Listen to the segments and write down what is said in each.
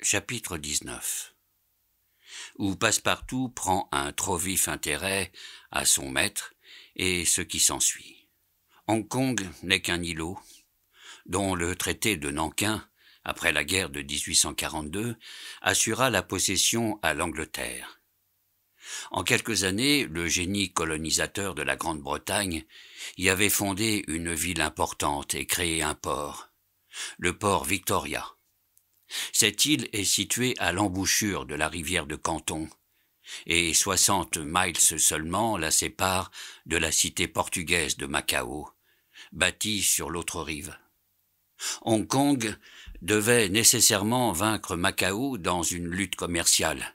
Chapitre 19 Où Passepartout prend un trop vif intérêt à son maître et ce qui s'ensuit. Hong Kong n'est qu'un îlot, dont le traité de Nankin, après la guerre de 1842, assura la possession à l'Angleterre. En quelques années, le génie colonisateur de la Grande-Bretagne y avait fondé une ville importante et créé un port, le port Victoria cette île est située à l'embouchure de la rivière de Canton, et soixante miles seulement la séparent de la cité portugaise de Macao, bâtie sur l'autre rive. Hong Kong devait nécessairement vaincre Macao dans une lutte commerciale.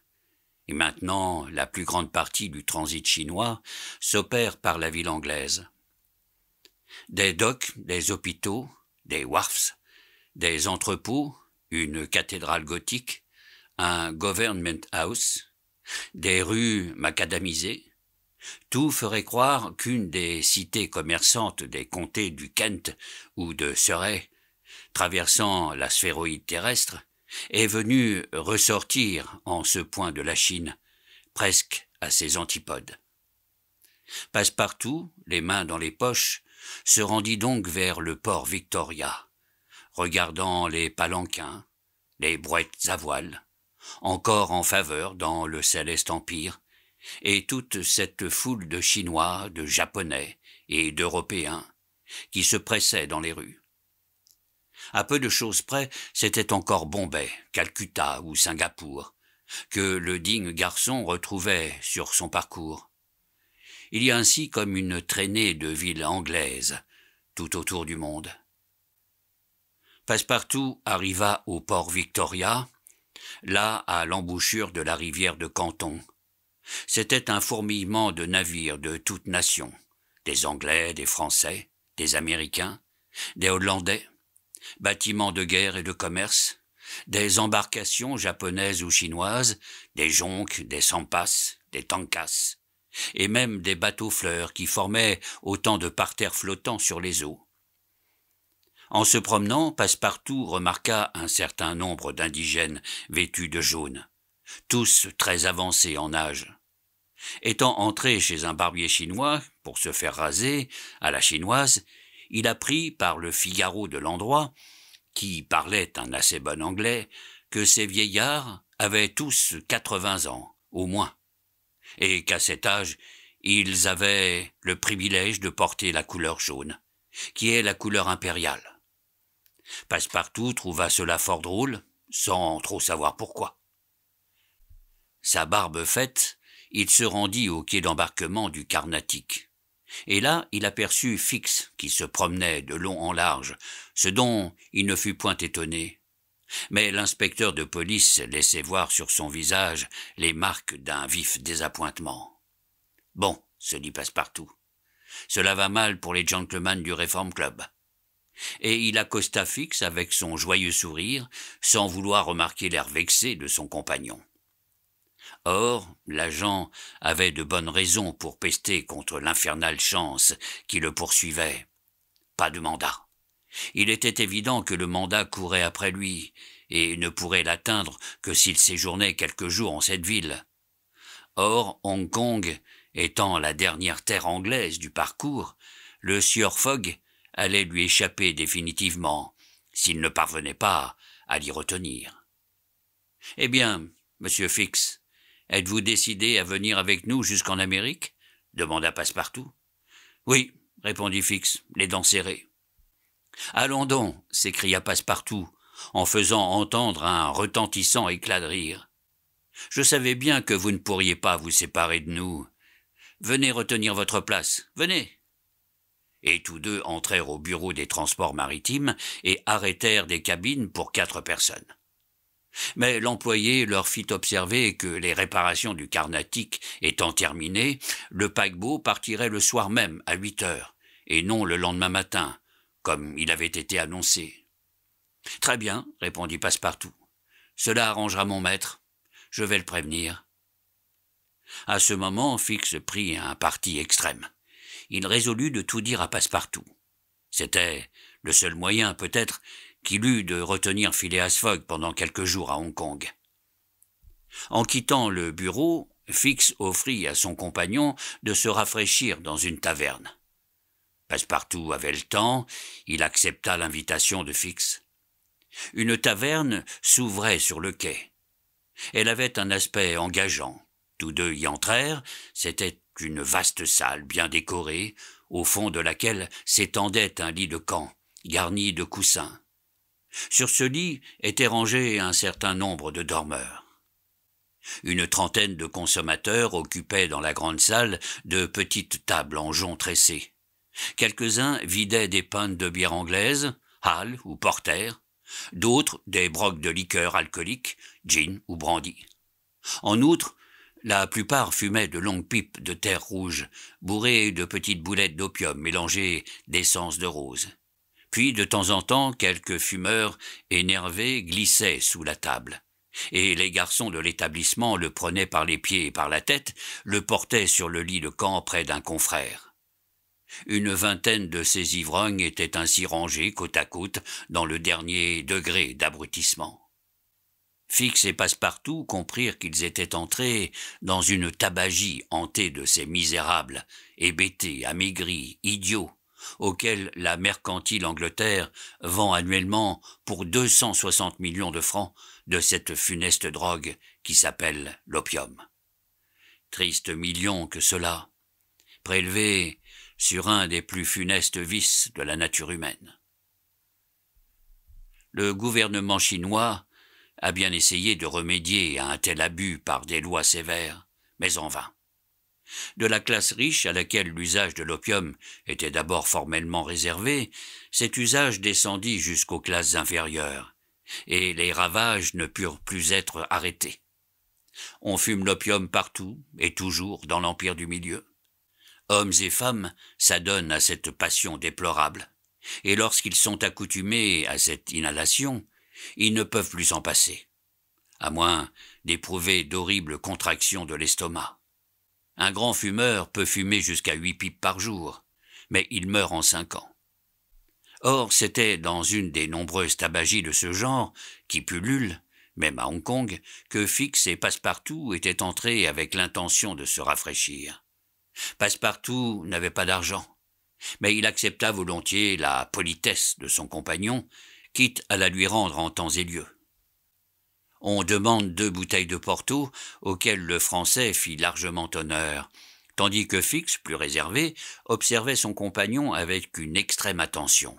Et maintenant, la plus grande partie du transit chinois s'opère par la ville anglaise. Des docks, des hôpitaux, des wharfs, des entrepôts, une cathédrale gothique, un government house, des rues macadamisées, tout ferait croire qu'une des cités commerçantes des comtés du Kent ou de Surrey, traversant la sphéroïde terrestre, est venue ressortir en ce point de la Chine, presque à ses antipodes. Passepartout, les mains dans les poches, se rendit donc vers le port Victoria, regardant les palanquins, les brouettes à voile, encore en faveur dans le céleste empire, et toute cette foule de Chinois, de Japonais et d'Européens qui se pressaient dans les rues. À peu de choses près, c'était encore Bombay, Calcutta ou Singapour, que le digne garçon retrouvait sur son parcours. Il y a ainsi comme une traînée de villes anglaises tout autour du monde. Passepartout arriva au port Victoria, là à l'embouchure de la rivière de Canton. C'était un fourmillement de navires de toutes nations, des Anglais, des Français, des Américains, des Hollandais, bâtiments de guerre et de commerce, des embarcations japonaises ou chinoises, des jonques, des sampas, des tankas, et même des bateaux-fleurs qui formaient autant de parterres flottants sur les eaux. En se promenant, Passepartout remarqua un certain nombre d'indigènes vêtus de jaune, tous très avancés en âge. Étant entré chez un barbier chinois pour se faire raser à la chinoise, il apprit par le Figaro de l'endroit, qui parlait un assez bon anglais, que ces vieillards avaient tous quatre-vingts ans, au moins, et qu'à cet âge, ils avaient le privilège de porter la couleur jaune, qui est la couleur impériale. Passepartout trouva cela fort drôle, sans trop savoir pourquoi. Sa barbe faite, il se rendit au quai d'embarquement du Carnatic. Et là, il aperçut Fix qui se promenait de long en large, ce dont il ne fut point étonné. Mais l'inspecteur de police laissait voir sur son visage les marques d'un vif désappointement. Bon, se dit Passepartout, cela va mal pour les gentlemen du Reform Club. Et il accosta Fix avec son joyeux sourire, sans vouloir remarquer l'air vexé de son compagnon. Or, l'agent avait de bonnes raisons pour pester contre l'infernale chance qui le poursuivait. Pas de mandat. Il était évident que le mandat courait après lui, et ne pourrait l'atteindre que s'il séjournait quelques jours en cette ville. Or, Hong Kong, étant la dernière terre anglaise du parcours, le sieur Fogg allait lui échapper définitivement, s'il ne parvenait pas à l'y retenir. Eh bien, monsieur Fix, êtes-vous décidé à venir avec nous jusqu'en Amérique demanda Passepartout. Oui, répondit Fix, les dents serrées. Allons donc, s'écria Passepartout, en faisant entendre un retentissant éclat de rire. Je savais bien que vous ne pourriez pas vous séparer de nous. Venez retenir votre place, venez et tous deux entrèrent au bureau des transports maritimes et arrêtèrent des cabines pour quatre personnes. Mais l'employé leur fit observer que les réparations du Carnatic étant terminées, le paquebot partirait le soir même à huit heures, et non le lendemain matin, comme il avait été annoncé. Très bien, répondit Passepartout. Cela arrangera mon maître. Je vais le prévenir. À ce moment, Fix prit un parti extrême il résolut de tout dire à Passepartout. C'était le seul moyen, peut-être, qu'il eut de retenir Phileas Fogg pendant quelques jours à Hong Kong. En quittant le bureau, Fix offrit à son compagnon de se rafraîchir dans une taverne. Passepartout avait le temps, il accepta l'invitation de Fix. Une taverne s'ouvrait sur le quai. Elle avait un aspect engageant. Tous deux y entrèrent, c'était d'une vaste salle bien décorée, au fond de laquelle s'étendait un lit de camp, garni de coussins. Sur ce lit étaient rangés un certain nombre de dormeurs. Une trentaine de consommateurs occupaient dans la grande salle de petites tables en jonc tressé. Quelques-uns vidaient des pintes de bière anglaise, hal ou porter, d'autres des brocs de liqueur alcoolique, gin ou brandy. En outre, la plupart fumaient de longues pipes de terre rouge, bourrées de petites boulettes d'opium mélangées d'essence de rose. Puis, de temps en temps, quelques fumeurs énervés glissaient sous la table. Et les garçons de l'établissement le prenaient par les pieds et par la tête, le portaient sur le lit de camp près d'un confrère. Une vingtaine de ces ivrognes étaient ainsi rangés côte à côte dans le dernier degré d'abrutissement. Fix et Passepartout comprirent qu'ils étaient entrés dans une tabagie hantée de ces misérables, hébétés, amaigris, idiots, auxquels la mercantile Angleterre vend annuellement pour 260 millions de francs de cette funeste drogue qui s'appelle l'opium. Triste million que cela, prélevé sur un des plus funestes vices de la nature humaine. Le gouvernement chinois a bien essayé de remédier à un tel abus par des lois sévères, mais en vain. De la classe riche à laquelle l'usage de l'opium était d'abord formellement réservé, cet usage descendit jusqu'aux classes inférieures, et les ravages ne purent plus être arrêtés. On fume l'opium partout et toujours dans l'empire du milieu. Hommes et femmes s'adonnent à cette passion déplorable, et lorsqu'ils sont accoutumés à cette inhalation, ils ne peuvent plus s'en passer, à moins d'éprouver d'horribles contractions de l'estomac. Un grand fumeur peut fumer jusqu'à huit pipes par jour, mais il meurt en cinq ans. Or, c'était dans une des nombreuses tabagies de ce genre, qui pullulent, même à Hong Kong, que Fix et Passepartout étaient entrés avec l'intention de se rafraîchir. Passepartout n'avait pas d'argent, mais il accepta volontiers la politesse de son compagnon quitte à la lui rendre en temps et lieu. On demande deux bouteilles de Porto, auxquelles le Français fit largement honneur, tandis que Fix, plus réservé, observait son compagnon avec une extrême attention.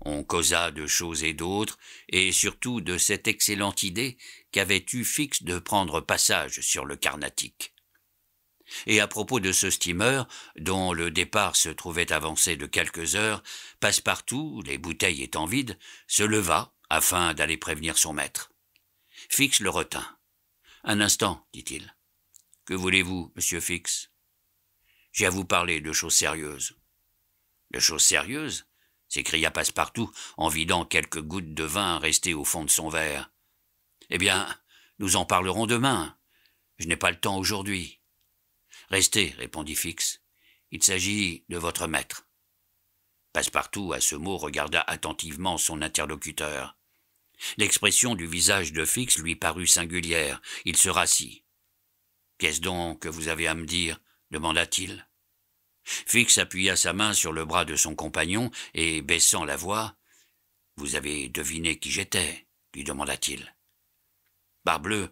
On causa de choses et d'autres, et surtout de cette excellente idée qu'avait eue Fix de prendre passage sur le Carnatic. Et à propos de ce steamer, dont le départ se trouvait avancé de quelques heures, Passepartout, les bouteilles étant vides, se leva afin d'aller prévenir son maître. Fix le retint. Un instant, dit-il. Que voulez-vous, monsieur Fix J'ai à vous parler de choses sérieuses. De choses sérieuses s'écria Passepartout en vidant quelques gouttes de vin restées au fond de son verre. Eh bien, nous en parlerons demain. Je n'ai pas le temps aujourd'hui. Restez, répondit Fix. Il s'agit de votre maître. Passepartout, à ce mot, regarda attentivement son interlocuteur. L'expression du visage de Fix lui parut singulière. Il se rassit. Qu'est-ce donc que vous avez à me dire demanda-t-il. Fix appuya sa main sur le bras de son compagnon et, baissant la voix, Vous avez deviné qui j'étais lui demanda-t-il. Parbleu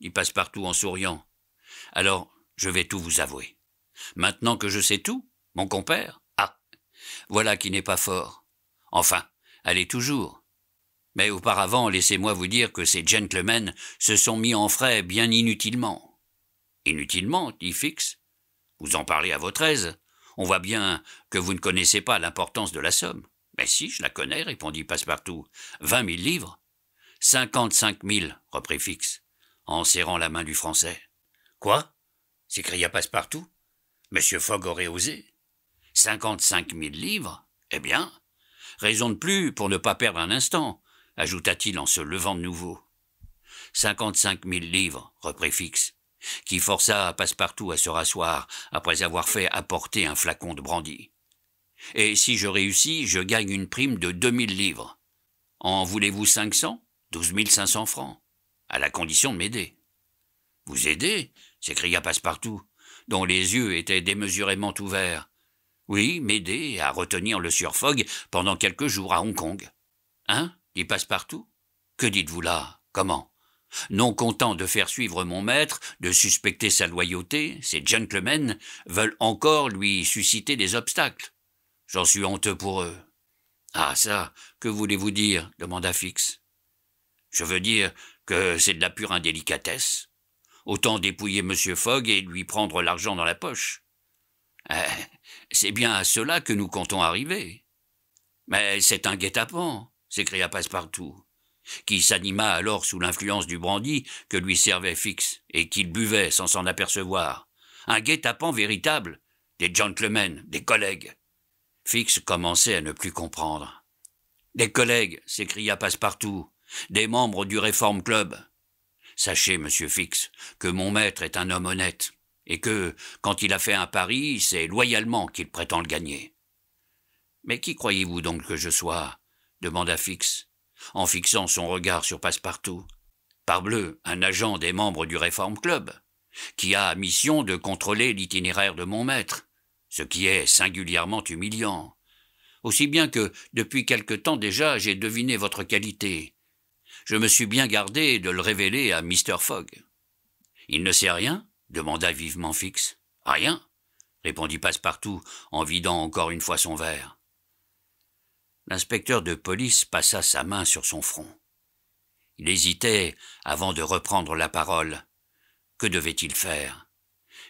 dit Passepartout en souriant. Alors, je vais tout vous avouer. Maintenant que je sais tout, mon compère, ah, voilà qui n'est pas fort. Enfin, allez toujours. Mais auparavant, laissez-moi vous dire que ces gentlemen se sont mis en frais bien inutilement. Inutilement, dit Fix. Vous en parlez à votre aise. On voit bien que vous ne connaissez pas l'importance de la somme. Mais si, je la connais, répondit Passepartout. Vingt mille livres. Cinquante-cinq mille, reprit Fix, en serrant la main du Français. Quoi? s'écria Passepartout. Monsieur Fogg aurait osé. Cinquante-cinq mille livres Eh bien Raison de plus pour ne pas perdre un instant, ajouta-t-il en se levant de nouveau. Cinquante-cinq mille livres, reprit Fix, qui força Passepartout à se rasseoir après avoir fait apporter un flacon de brandy. Et si je réussis, je gagne une prime de deux mille livres. En voulez-vous cinq cents Douze mille cinq cents francs. À la condition de m'aider. Vous aider s'écria Passepartout, dont les yeux étaient démesurément ouverts. Oui, m'aider à retenir le sieur Fogg pendant quelques jours à Hong Kong. Hein dit Passepartout. Que dites-vous là Comment Non content de faire suivre mon maître, de suspecter sa loyauté, ces gentlemen veulent encore lui susciter des obstacles. J'en suis honteux pour eux. Ah ça, que voulez-vous dire demanda Fix. Je veux dire que c'est de la pure indélicatesse. Autant dépouiller M. Fogg et lui prendre l'argent dans la poche. Euh, c'est bien à cela que nous comptons arriver. Mais c'est un guet-apens, s'écria Passepartout, qui s'anima alors sous l'influence du brandy que lui servait Fix et qu'il buvait sans s'en apercevoir. Un guet-apens véritable, des gentlemen, des collègues. Fix commençait à ne plus comprendre. Des collègues, s'écria Passepartout, des membres du Reform Club. Sachez, monsieur Fix, que mon maître est un homme honnête, et que, quand il a fait un pari, c'est loyalement qu'il prétend le gagner. Mais qui croyez-vous donc que je sois demanda Fix, en fixant son regard sur Passepartout. Parbleu, un agent des membres du Reform Club, qui a mission de contrôler l'itinéraire de mon maître, ce qui est singulièrement humiliant. Aussi bien que, depuis quelque temps déjà, j'ai deviné votre qualité, je me suis bien gardé de le révéler à Mr. Fogg. Il ne sait rien demanda vivement Fix. Rien répondit Passepartout en vidant encore une fois son verre. L'inspecteur de police passa sa main sur son front. Il hésitait avant de reprendre la parole. Que devait-il faire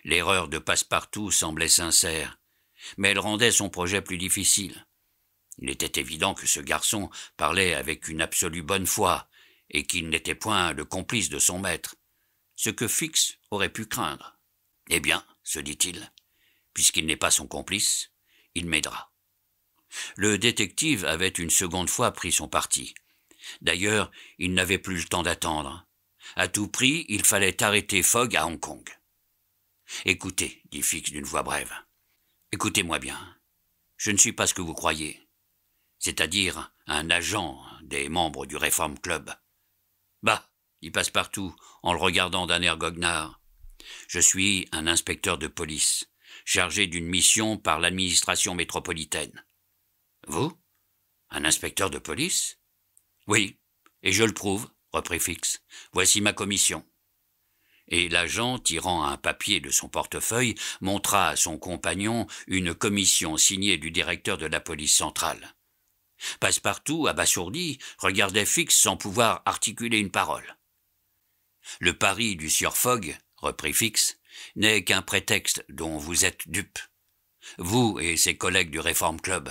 L'erreur de Passepartout semblait sincère, mais elle rendait son projet plus difficile. Il était évident que ce garçon parlait avec une absolue bonne foi, et qu'il n'était point le complice de son maître, ce que Fix aurait pu craindre. Eh bien, se dit-il, puisqu'il n'est pas son complice, il m'aidera. Le détective avait une seconde fois pris son parti. D'ailleurs, il n'avait plus le temps d'attendre. À tout prix, il fallait arrêter Fogg à Hong Kong. Écoutez, dit Fix d'une voix brève. Écoutez-moi bien. Je ne suis pas ce que vous croyez, c'est-à-dire un agent des membres du Reform Club. Bah, il passe partout, en le regardant d'un air goguenard. Je suis un inspecteur de police, chargé d'une mission par l'administration métropolitaine. Vous Un inspecteur de police Oui, et je le prouve, reprit Fix. Voici ma commission. Et l'agent, tirant un papier de son portefeuille, montra à son compagnon une commission signée du directeur de la police centrale. Passepartout, abasourdi, regardait Fix sans pouvoir articuler une parole. Le pari du sieur Fogg, reprit Fix, n'est qu'un prétexte dont vous êtes dupe. Vous et ses collègues du Reform Club.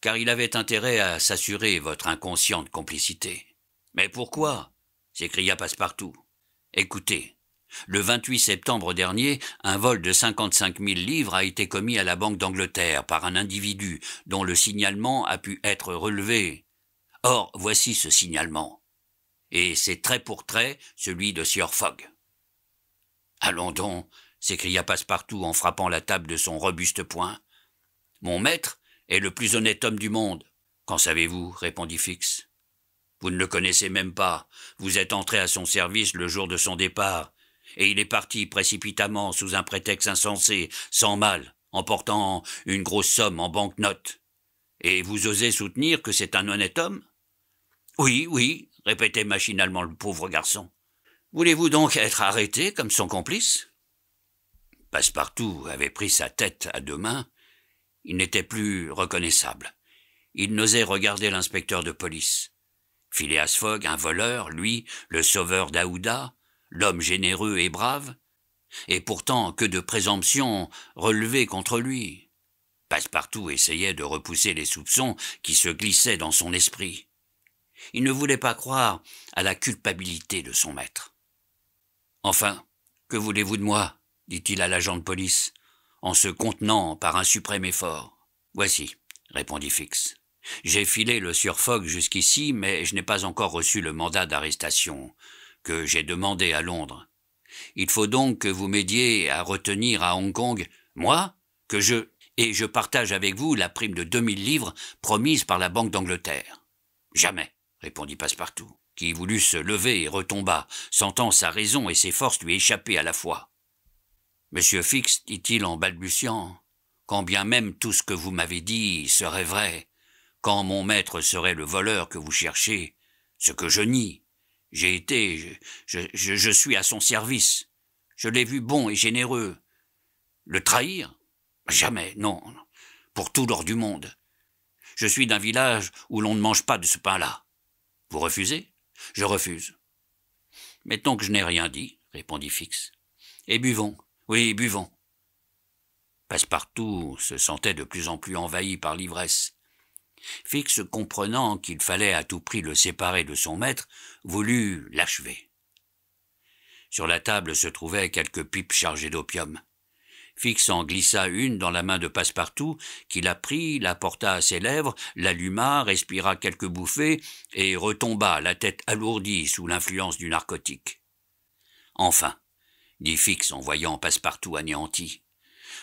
Car il avait intérêt à s'assurer votre inconsciente complicité. Mais pourquoi s'écria Passepartout. Écoutez, le 28 septembre dernier, un vol de cinquante-cinq mille livres a été commis à la Banque d'Angleterre par un individu dont le signalement a pu être relevé. Or, voici ce signalement. Et c'est trait pour trait celui de Sir Fogg. Allons donc, s'écria Passepartout en frappant la table de son robuste poing. Mon maître est le plus honnête homme du monde. Qu'en savez-vous répondit Fix. Vous ne le connaissez même pas. Vous êtes entré à son service le jour de son départ, et il est parti précipitamment sous un prétexte insensé, sans mal, emportant portant une grosse somme en banque-notes. Et vous osez soutenir que c'est un honnête homme Oui, oui, répétait machinalement le pauvre garçon. Voulez-vous donc être arrêté comme son complice Passepartout avait pris sa tête à deux mains. Il n'était plus reconnaissable. Il n'osait regarder l'inspecteur de police. Phileas Fogg, un voleur, lui, le sauveur d'Aouda, l'homme généreux et brave, et pourtant que de présomptions relevées contre lui. Passepartout essayait de repousser les soupçons qui se glissaient dans son esprit. Il ne voulait pas croire à la culpabilité de son maître. Enfin, que voulez-vous de moi dit-il à l'agent de police, en se contenant par un suprême effort. Voici, répondit Fix. J'ai filé le sieur Fogg jusqu'ici, mais je n'ai pas encore reçu le mandat d'arrestation que j'ai demandé à Londres. Il faut donc que vous m'aidiez à retenir à Hong Kong, moi, que je et je partage avec vous la prime de deux mille livres promise par la Banque d'Angleterre. Jamais, répondit Passepartout, qui voulut se lever et retomba, sentant sa raison et ses forces lui échapper à la fois. Monsieur Fix, dit-il en balbutiant, quand bien même tout ce que vous m'avez dit serait vrai, quand mon maître serait le voleur que vous cherchez, ce que je nie, j'ai été, je, je, je, suis à son service. Je l'ai vu bon et généreux. Le trahir Jamais, non, pour tout l'or du monde. Je suis d'un village où l'on ne mange pas de ce pain-là. Vous refusez Je refuse. Mettons que je n'ai rien dit, répondit Fix. Et buvons, oui, buvons. Passepartout se sentait de plus en plus envahi par l'ivresse. Fix, comprenant qu'il fallait à tout prix le séparer de son maître, voulut l'achever. Sur la table se trouvaient quelques pipes chargées d'opium. Fix en glissa une dans la main de Passepartout, qui la prit, la porta à ses lèvres, l'alluma, respira quelques bouffées, et retomba, la tête alourdie sous l'influence du narcotique. Enfin, dit Fix en voyant Passepartout anéanti,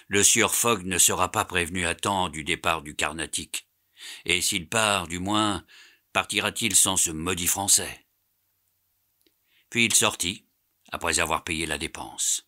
le sieur Fogg ne sera pas prévenu à temps du départ du Carnatic et s'il part, du moins, partira-t-il sans ce maudit français Puis il sortit, après avoir payé la dépense.